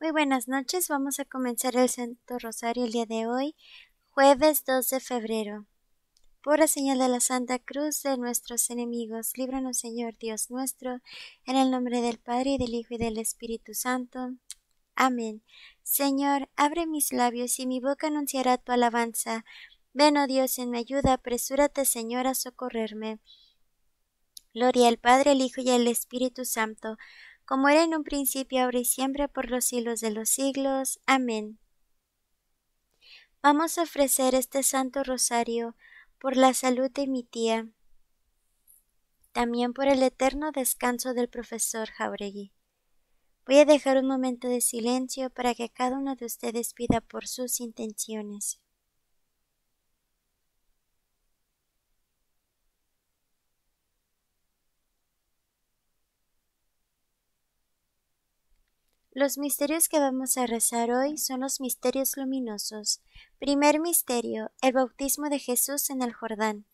Muy buenas noches, vamos a comenzar el Santo Rosario el día de hoy, jueves 2 de febrero. Por la señal de la Santa Cruz de nuestros enemigos, líbranos Señor Dios nuestro, en el nombre del Padre, y del Hijo y del Espíritu Santo. Amén. Señor, abre mis labios y mi boca anunciará tu alabanza. Ven, oh Dios, en mi ayuda, apresúrate, Señor, a socorrerme. Gloria al Padre, al Hijo y al Espíritu Santo como era en un principio, ahora y siempre, por los siglos de los siglos. Amén. Vamos a ofrecer este Santo Rosario por la salud de mi tía, también por el eterno descanso del profesor Jauregui. Voy a dejar un momento de silencio para que cada uno de ustedes pida por sus intenciones. Los misterios que vamos a rezar hoy son los misterios luminosos. Primer misterio, el bautismo de Jesús en el Jordán.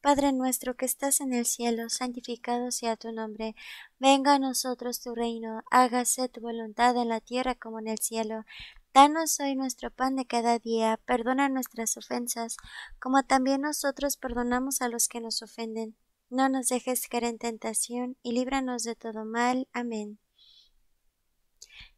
Padre nuestro que estás en el cielo, santificado sea tu nombre. Venga a nosotros tu reino, hágase tu voluntad en la tierra como en el cielo. Danos hoy nuestro pan de cada día, perdona nuestras ofensas, como también nosotros perdonamos a los que nos ofenden. No nos dejes caer en tentación, y líbranos de todo mal. Amén.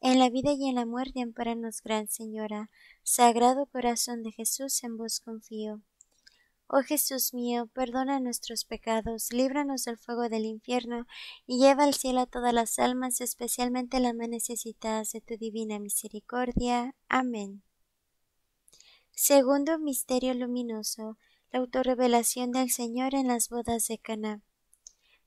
en la vida y en la muerte, amparanos, Gran Señora. Sagrado corazón de Jesús, en vos confío. Oh Jesús mío, perdona nuestros pecados, líbranos del fuego del infierno y lleva al cielo a todas las almas, especialmente las más necesitadas de tu divina misericordia. Amén. Segundo misterio luminoso, la autorrevelación del Señor en las bodas de Cana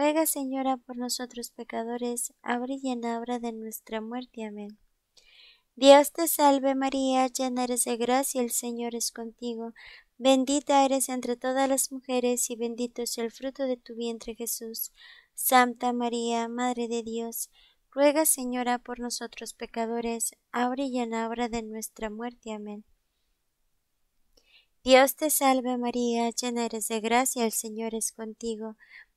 Ruega, Señora, por nosotros pecadores, abre y en de nuestra muerte. Amén. Dios te salve María, llena eres de gracia, el Señor es contigo. Bendita eres entre todas las mujeres y bendito es el fruto de tu vientre Jesús. Santa María, Madre de Dios, ruega, Señora, por nosotros pecadores, abre y en de nuestra muerte. Amén. Dios te salve María, llena eres de gracia, el Señor es contigo.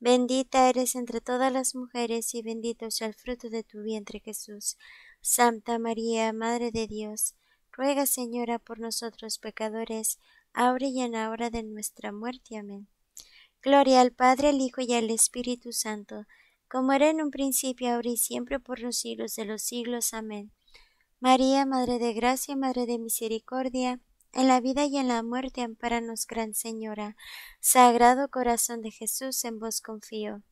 Bendita eres entre todas las mujeres y bendito sea el fruto de tu vientre Jesús. Santa María, Madre de Dios, ruega Señora por nosotros pecadores, ahora y en la hora de nuestra muerte. Amén. Gloria al Padre, al Hijo y al Espíritu Santo, como era en un principio, ahora y siempre, por los siglos de los siglos. Amén. María, Madre de Gracia, Madre de Misericordia, en la vida y en la muerte, amparanos, Gran Señora. Sagrado corazón de Jesús, en vos confío.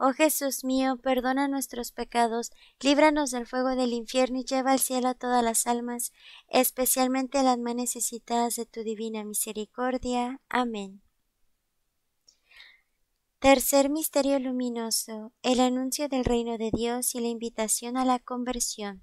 Oh Jesús mío, perdona nuestros pecados, líbranos del fuego del infierno y lleva al cielo a todas las almas, especialmente las más necesitadas de tu divina misericordia. Amén. Tercer misterio luminoso, el anuncio del reino de Dios y la invitación a la conversión.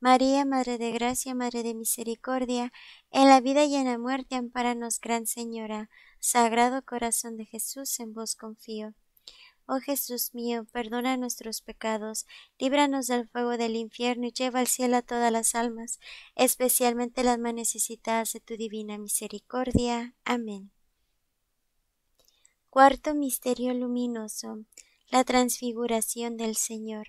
María, Madre de Gracia, Madre de Misericordia, en la vida y en la muerte, amparanos, Gran Señora. Sagrado Corazón de Jesús, en vos confío. Oh Jesús mío, perdona nuestros pecados, líbranos del fuego del infierno y lleva al cielo a todas las almas, especialmente las más necesitadas de tu divina misericordia. Amén. Cuarto Misterio Luminoso. La Transfiguración del Señor.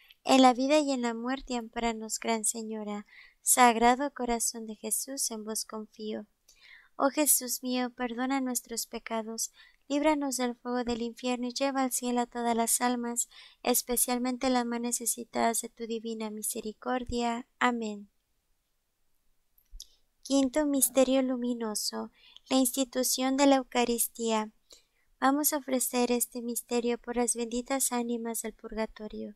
en la vida y en la muerte, amparanos, Gran Señora. Sagrado corazón de Jesús, en vos confío. Oh Jesús mío, perdona nuestros pecados, líbranos del fuego del infierno y lleva al cielo a todas las almas, especialmente las más necesitadas de tu divina misericordia. Amén. Quinto Misterio Luminoso, la institución de la Eucaristía. Vamos a ofrecer este misterio por las benditas ánimas del purgatorio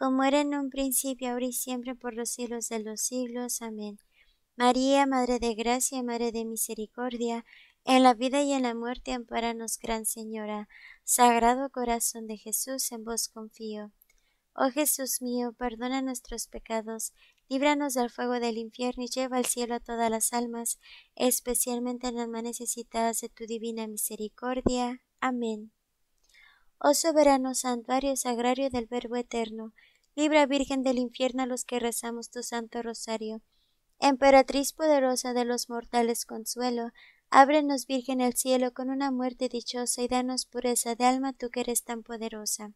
como era en un principio, ahora y siempre, por los siglos de los siglos. Amén. María, Madre de Gracia, Madre de Misericordia, en la vida y en la muerte, amparanos, Gran Señora. Sagrado Corazón de Jesús, en vos confío. Oh Jesús mío, perdona nuestros pecados, líbranos del fuego del infierno y lleva al cielo a todas las almas, especialmente a las más necesitadas de tu divina misericordia. Amén. Oh soberano santuario sagrario del Verbo eterno, Libra Virgen del infierno a los que rezamos tu santo rosario. Emperatriz poderosa de los mortales consuelo, ábrenos Virgen el cielo con una muerte dichosa y danos pureza de alma tú que eres tan poderosa.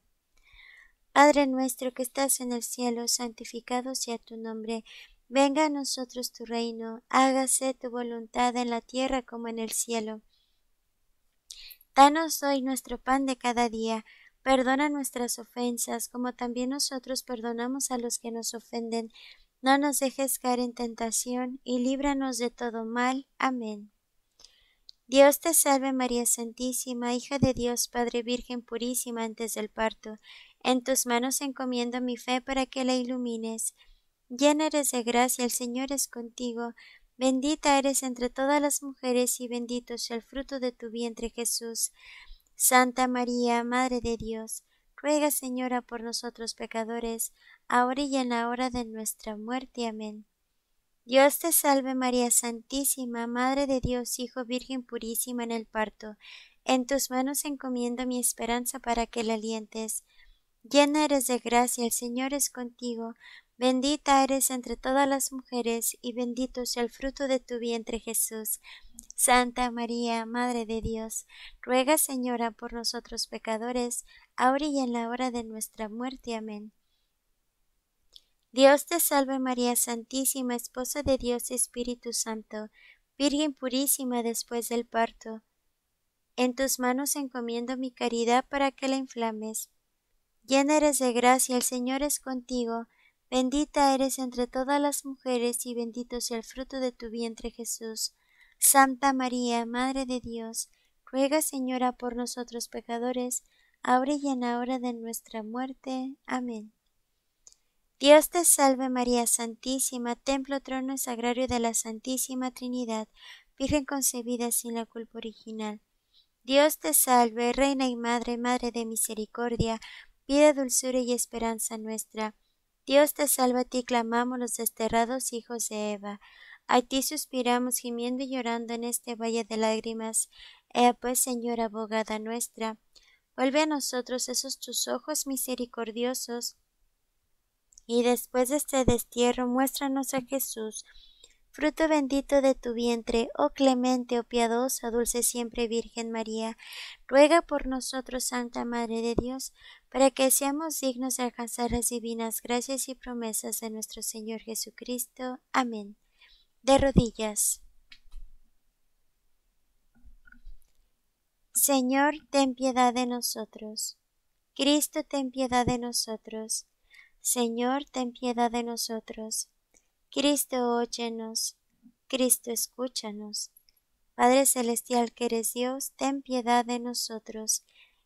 Padre nuestro que estás en el cielo, santificado sea tu nombre. Venga a nosotros tu reino, hágase tu voluntad en la tierra como en el cielo. Danos hoy nuestro pan de cada día Perdona nuestras ofensas, como también nosotros perdonamos a los que nos ofenden. No nos dejes caer en tentación, y líbranos de todo mal. Amén. Dios te salve María Santísima, hija de Dios, Padre Virgen purísima antes del parto. En tus manos encomiendo mi fe para que la ilumines. Llena eres de gracia, el Señor es contigo. Bendita eres entre todas las mujeres y bendito es el fruto de tu vientre Jesús. Santa María, Madre de Dios, ruega Señora por nosotros pecadores, ahora y en la hora de nuestra muerte. Amén. Dios te salve María Santísima, Madre de Dios, Hijo Virgen purísima en el parto. En tus manos encomiendo mi esperanza para que la alientes. Llena eres de gracia, el Señor es contigo. Bendita eres entre todas las mujeres, y bendito es el fruto de tu vientre Jesús. Santa María, Madre de Dios, ruega, Señora, por nosotros pecadores, ahora y en la hora de nuestra muerte. Amén. Dios te salve María Santísima, Esposa de Dios Espíritu Santo, Virgen purísima después del parto. En tus manos encomiendo mi caridad para que la inflames. Llena eres de gracia, el Señor es contigo, Bendita eres entre todas las mujeres y bendito sea el fruto de tu vientre Jesús. Santa María, Madre de Dios, ruega Señora por nosotros pecadores, ahora y en la hora de nuestra muerte. Amén. Dios te salve María Santísima, templo, trono y sagrario de la Santísima Trinidad, Virgen concebida sin la culpa original. Dios te salve, Reina y Madre, Madre de misericordia, vida, dulzura y esperanza nuestra. Dios te salva, a ti clamamos los desterrados hijos de Eva. A ti suspiramos gimiendo y llorando en este valle de lágrimas. Ea pues, Señora abogada nuestra, vuelve a nosotros esos tus ojos misericordiosos, y después de este destierro muéstranos a Jesús, fruto bendito de tu vientre, oh clemente, oh piadosa, dulce siempre Virgen María, ruega por nosotros, Santa Madre de Dios, para que seamos dignos de alcanzar las divinas gracias y promesas de nuestro Señor Jesucristo. Amén. De rodillas. Señor, ten piedad de nosotros. Cristo, ten piedad de nosotros. Señor, ten piedad de nosotros. Cristo, óyenos. Cristo, escúchanos. Padre Celestial que eres Dios, ten piedad de nosotros.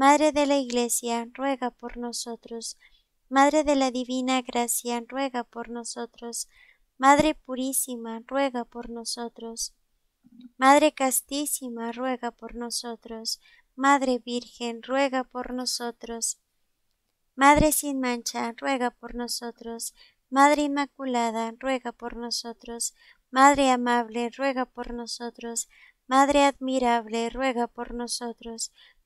Madre de la Iglesia, ruega por nosotros. Madre de la Divina Gracia, ruega por nosotros. Madre Purísima, ruega por nosotros. Madre Castísima, ruega por nosotros. Madre Virgen, ruega por nosotros. Madre sin mancha, ruega por nosotros. Madre Inmaculada, ruega por nosotros. Madre amable, ruega por nosotros. Madre admirable, ruega por nosotros.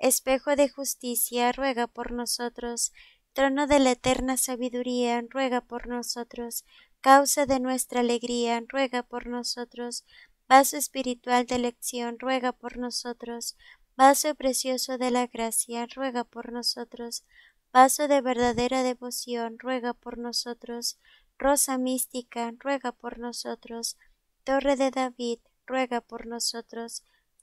Espejo de justicia, ruega por nosotros. Trono de la eterna sabiduría, ruega por nosotros. Causa de nuestra alegría, ruega por nosotros. Vaso espiritual de elección, ruega por nosotros. Vaso precioso de la gracia, ruega por nosotros. Vaso de verdadera devoción, ruega por nosotros. Rosa mística, ruega por nosotros. Torre de David, ruega por nosotros.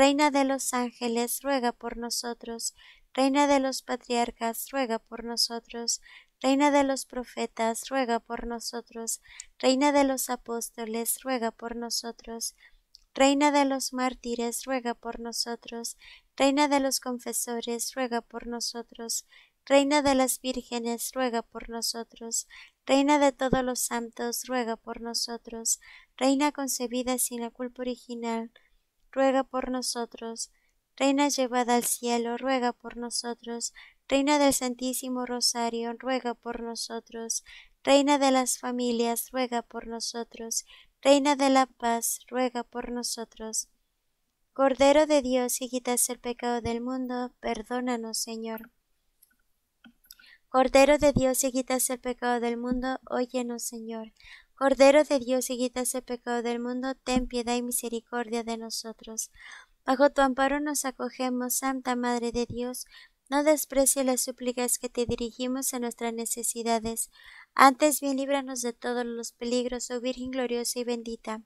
Reina de los ángeles, ruega por nosotros. Reina de los patriarcas, ruega por nosotros. Reina de los profetas, ruega por nosotros. Reina de los apóstoles, ruega por nosotros. Reina de los mártires, ruega por nosotros. Reina de los confesores, ruega por nosotros. Reina de las vírgenes, ruega por nosotros. Reina de todos los santos, ruega por nosotros. Reina concebida sin la culpa original, ruega por nosotros. Reina llevada al cielo, ruega por nosotros. Reina del Santísimo Rosario, ruega por nosotros. Reina de las familias, ruega por nosotros. Reina de la paz, ruega por nosotros. Cordero de Dios, si quitas el pecado del mundo, perdónanos, Señor. Cordero de Dios, si quitas el pecado del mundo, óyenos, Señor. Cordero de Dios, y quitas el pecado del mundo, ten piedad y misericordia de nosotros. Bajo tu amparo nos acogemos, Santa Madre de Dios, no desprecie las súplicas que te dirigimos en nuestras necesidades, antes bien líbranos de todos los peligros, oh Virgen gloriosa y bendita.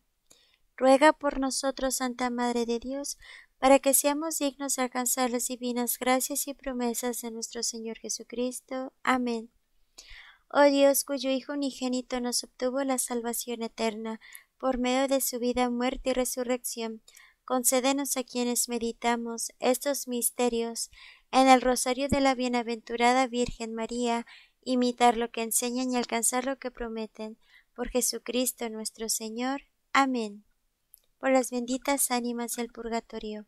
Ruega por nosotros, Santa Madre de Dios, para que seamos dignos de alcanzar las divinas gracias y promesas de nuestro Señor Jesucristo. Amén. Oh Dios, cuyo Hijo unigénito nos obtuvo la salvación eterna, por medio de su vida, muerte y resurrección, concédenos a quienes meditamos estos misterios en el rosario de la bienaventurada Virgen María, imitar lo que enseñan y alcanzar lo que prometen, por Jesucristo nuestro Señor. Amén. Por las benditas ánimas del purgatorio.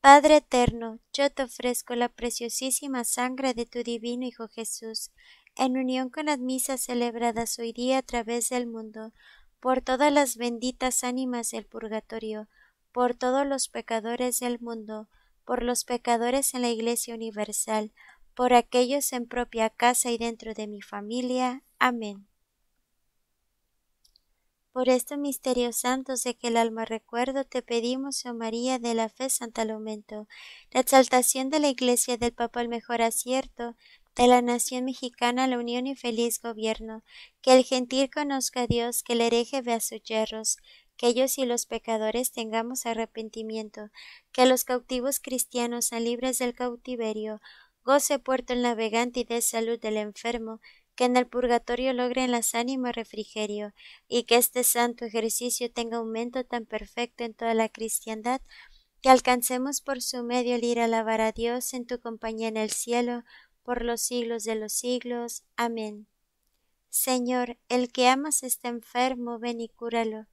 Padre eterno, yo te ofrezco la preciosísima sangre de tu divino Hijo Jesús, en unión con las misas celebradas hoy día a través del mundo, por todas las benditas ánimas del purgatorio, por todos los pecadores del mundo, por los pecadores en la Iglesia Universal, por aquellos en propia casa y dentro de mi familia. Amén. Por este misterio santos, de que el alma recuerdo, te pedimos, oh María, de la fe santa Lomento, la exaltación de la Iglesia del Papa el mejor acierto, de la nación mexicana la unión y feliz gobierno, que el gentil conozca a Dios, que el hereje vea sus yerros, que ellos y los pecadores tengamos arrepentimiento, que los cautivos cristianos sean libres del cautiverio, goce puerto el navegante y dé salud del enfermo, que en el purgatorio logren las ánimas refrigerio, y que este santo ejercicio tenga aumento tan perfecto en toda la cristiandad, que alcancemos por su medio el ir a alabar a Dios en tu compañía en el cielo, por los siglos de los siglos. Amén. Señor, el que amas está enfermo, ven y cúralo.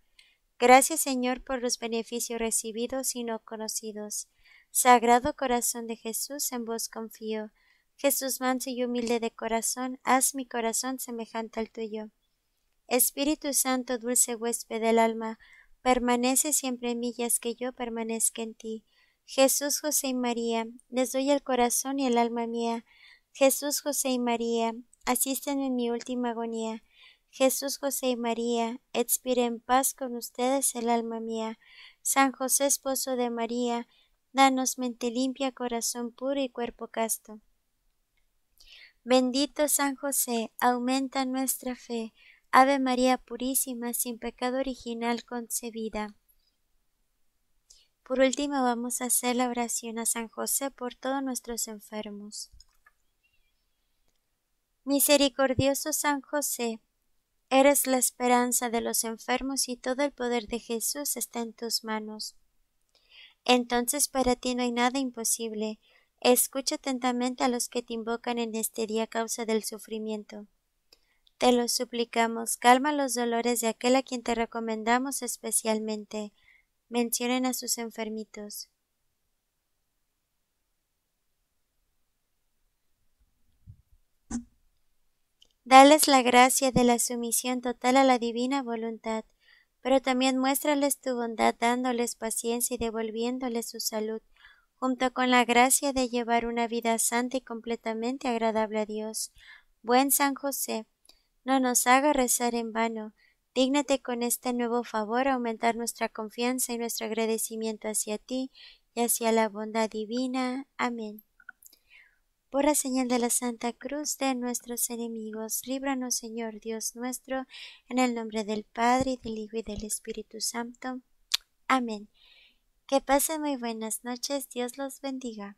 Gracias, Señor, por los beneficios recibidos y no conocidos. Sagrado corazón de Jesús, en vos confío. Jesús manso y humilde de corazón, haz mi corazón semejante al tuyo. Espíritu Santo, dulce huésped del alma, permanece siempre en mí y es que yo permanezca en ti. Jesús, José y María, les doy el corazón y el alma mía, Jesús, José y María, asisten en mi última agonía. Jesús, José y María, expire en paz con ustedes el alma mía. San José, esposo de María, danos mente limpia, corazón puro y cuerpo casto. Bendito San José, aumenta nuestra fe. Ave María Purísima, sin pecado original concebida. Por último, vamos a hacer la oración a San José por todos nuestros enfermos. Misericordioso San José, eres la esperanza de los enfermos y todo el poder de Jesús está en tus manos. Entonces para ti no hay nada imposible. Escucha atentamente a los que te invocan en este día a causa del sufrimiento. Te lo suplicamos, calma los dolores de aquel a quien te recomendamos especialmente. Mencionen a sus enfermitos. Dales la gracia de la sumisión total a la divina voluntad, pero también muéstrales tu bondad dándoles paciencia y devolviéndoles su salud, junto con la gracia de llevar una vida santa y completamente agradable a Dios. Buen San José, no nos haga rezar en vano, Dígnate con este nuevo favor aumentar nuestra confianza y nuestro agradecimiento hacia ti y hacia la bondad divina. Amén. Por la señal de la Santa Cruz de nuestros enemigos, líbranos, Señor Dios nuestro, en el nombre del Padre, y del Hijo y del Espíritu Santo. Amén. Que pasen muy buenas noches, Dios los bendiga.